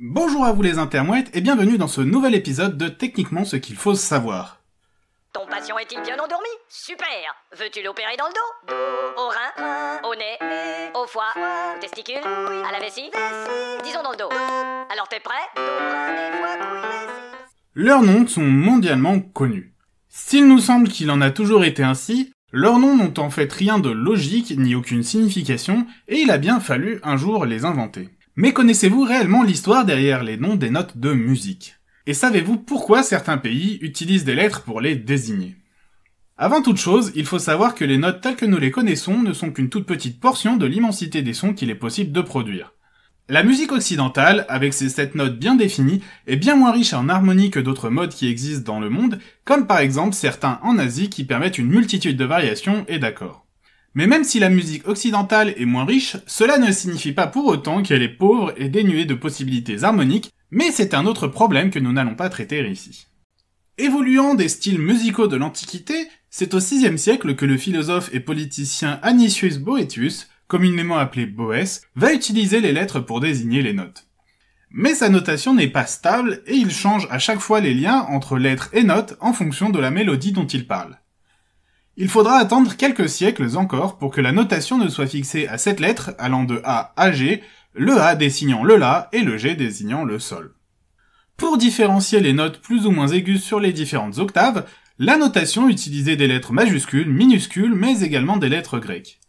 Bonjour à vous les intermouettes et bienvenue dans ce nouvel épisode de Techniquement ce qu'il faut savoir. Ton patient est-il bien endormi Super Veux-tu l'opérer dans le dos Au rein Au nez Au foie Au testicule À la vessie Disons dans le dos. Alors t'es prêt Leurs noms sont mondialement connus. S'il nous semble qu'il en a toujours été ainsi, leurs noms n'ont en fait rien de logique ni aucune signification, et il a bien fallu un jour les inventer. Mais connaissez-vous réellement l'histoire derrière les noms des notes de musique Et savez-vous pourquoi certains pays utilisent des lettres pour les désigner Avant toute chose, il faut savoir que les notes telles que nous les connaissons ne sont qu'une toute petite portion de l'immensité des sons qu'il est possible de produire. La musique occidentale, avec ses sept notes bien définies, est bien moins riche en harmonie que d'autres modes qui existent dans le monde, comme par exemple certains en Asie qui permettent une multitude de variations et d'accords. Mais même si la musique occidentale est moins riche, cela ne signifie pas pour autant qu'elle est pauvre et dénuée de possibilités harmoniques, mais c'est un autre problème que nous n'allons pas traiter ici. Évoluant des styles musicaux de l'Antiquité, c'est au VIe siècle que le philosophe et politicien Anicius Boetius, communément appelé Boès, va utiliser les lettres pour désigner les notes. Mais sa notation n'est pas stable et il change à chaque fois les liens entre lettres et notes en fonction de la mélodie dont il parle. Il faudra attendre quelques siècles encore pour que la notation ne soit fixée à cette lettre, allant de A à G, le A désignant le La et le G désignant le Sol. Pour différencier les notes plus ou moins aiguës sur les différentes octaves, la notation utilisait des lettres majuscules, minuscules, mais également des lettres grecques.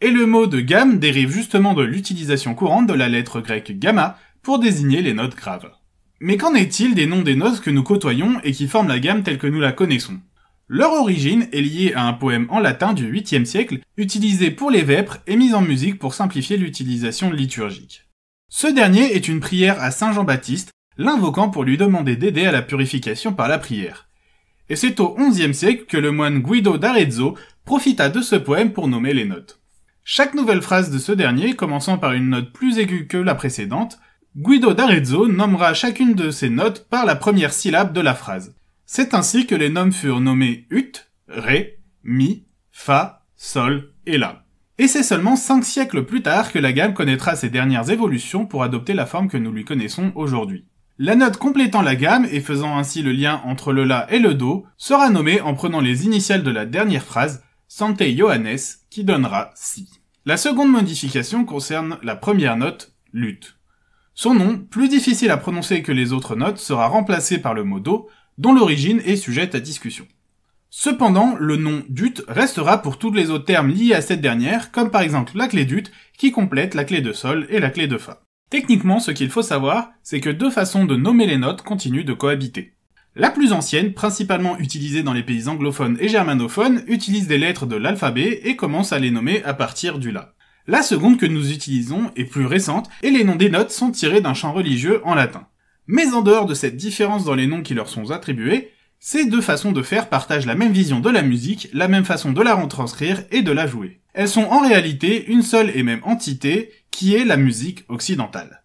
Et le mot de gamme dérive justement de l'utilisation courante de la lettre grecque gamma pour désigner les notes graves. Mais qu'en est-il des noms des notes que nous côtoyons et qui forment la gamme telle que nous la connaissons leur origine est liée à un poème en latin du 8e siècle utilisé pour les vêpres et mis en musique pour simplifier l'utilisation liturgique. Ce dernier est une prière à Saint Jean-Baptiste, l'invoquant pour lui demander d'aider à la purification par la prière. Et c'est au 11e siècle que le moine Guido d'Arezzo profita de ce poème pour nommer les notes. Chaque nouvelle phrase de ce dernier, commençant par une note plus aiguë que la précédente, Guido d'Arezzo nommera chacune de ces notes par la première syllabe de la phrase. C'est ainsi que les noms furent nommés ut, ré, mi, fa, sol et la. Et c'est seulement cinq siècles plus tard que la gamme connaîtra ses dernières évolutions pour adopter la forme que nous lui connaissons aujourd'hui. La note complétant la gamme et faisant ainsi le lien entre le la et le do sera nommée en prenant les initiales de la dernière phrase, Sante Johannes, qui donnera si. La seconde modification concerne la première note, Lut ». Son nom, plus difficile à prononcer que les autres notes, sera remplacé par le mot do dont l'origine est sujette à discussion. Cependant, le nom DUT restera pour tous les autres termes liés à cette dernière, comme par exemple la clé DUT, qui complète la clé de sol et la clé de fa. Techniquement, ce qu'il faut savoir, c'est que deux façons de nommer les notes continuent de cohabiter. La plus ancienne, principalement utilisée dans les pays anglophones et germanophones, utilise des lettres de l'alphabet et commence à les nommer à partir du La. La seconde que nous utilisons est plus récente et les noms des notes sont tirés d'un chant religieux en latin. Mais en dehors de cette différence dans les noms qui leur sont attribués, ces deux façons de faire partagent la même vision de la musique, la même façon de la retranscrire et de la jouer. Elles sont en réalité une seule et même entité, qui est la musique occidentale.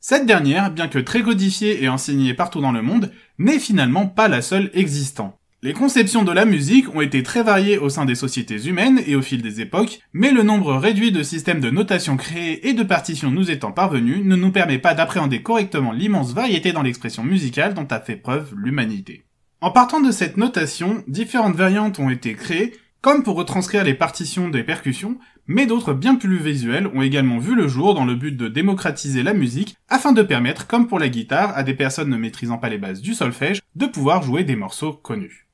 Cette dernière, bien que très codifiée et enseignée partout dans le monde, n'est finalement pas la seule existante. Les conceptions de la musique ont été très variées au sein des sociétés humaines et au fil des époques, mais le nombre réduit de systèmes de notation créés et de partitions nous étant parvenus ne nous permet pas d'appréhender correctement l'immense variété dans l'expression musicale dont a fait preuve l'humanité. En partant de cette notation, différentes variantes ont été créées, comme pour retranscrire les partitions des percussions, mais d'autres bien plus visuelles ont également vu le jour dans le but de démocratiser la musique afin de permettre, comme pour la guitare, à des personnes ne maîtrisant pas les bases du solfège de pouvoir jouer des morceaux connus.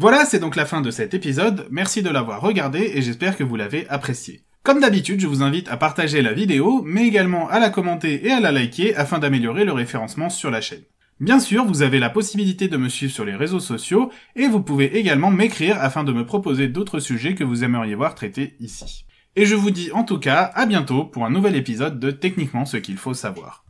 Voilà, c'est donc la fin de cet épisode, merci de l'avoir regardé et j'espère que vous l'avez apprécié. Comme d'habitude, je vous invite à partager la vidéo, mais également à la commenter et à la liker afin d'améliorer le référencement sur la chaîne. Bien sûr, vous avez la possibilité de me suivre sur les réseaux sociaux et vous pouvez également m'écrire afin de me proposer d'autres sujets que vous aimeriez voir traités ici. Et je vous dis en tout cas à bientôt pour un nouvel épisode de Techniquement ce qu'il faut savoir.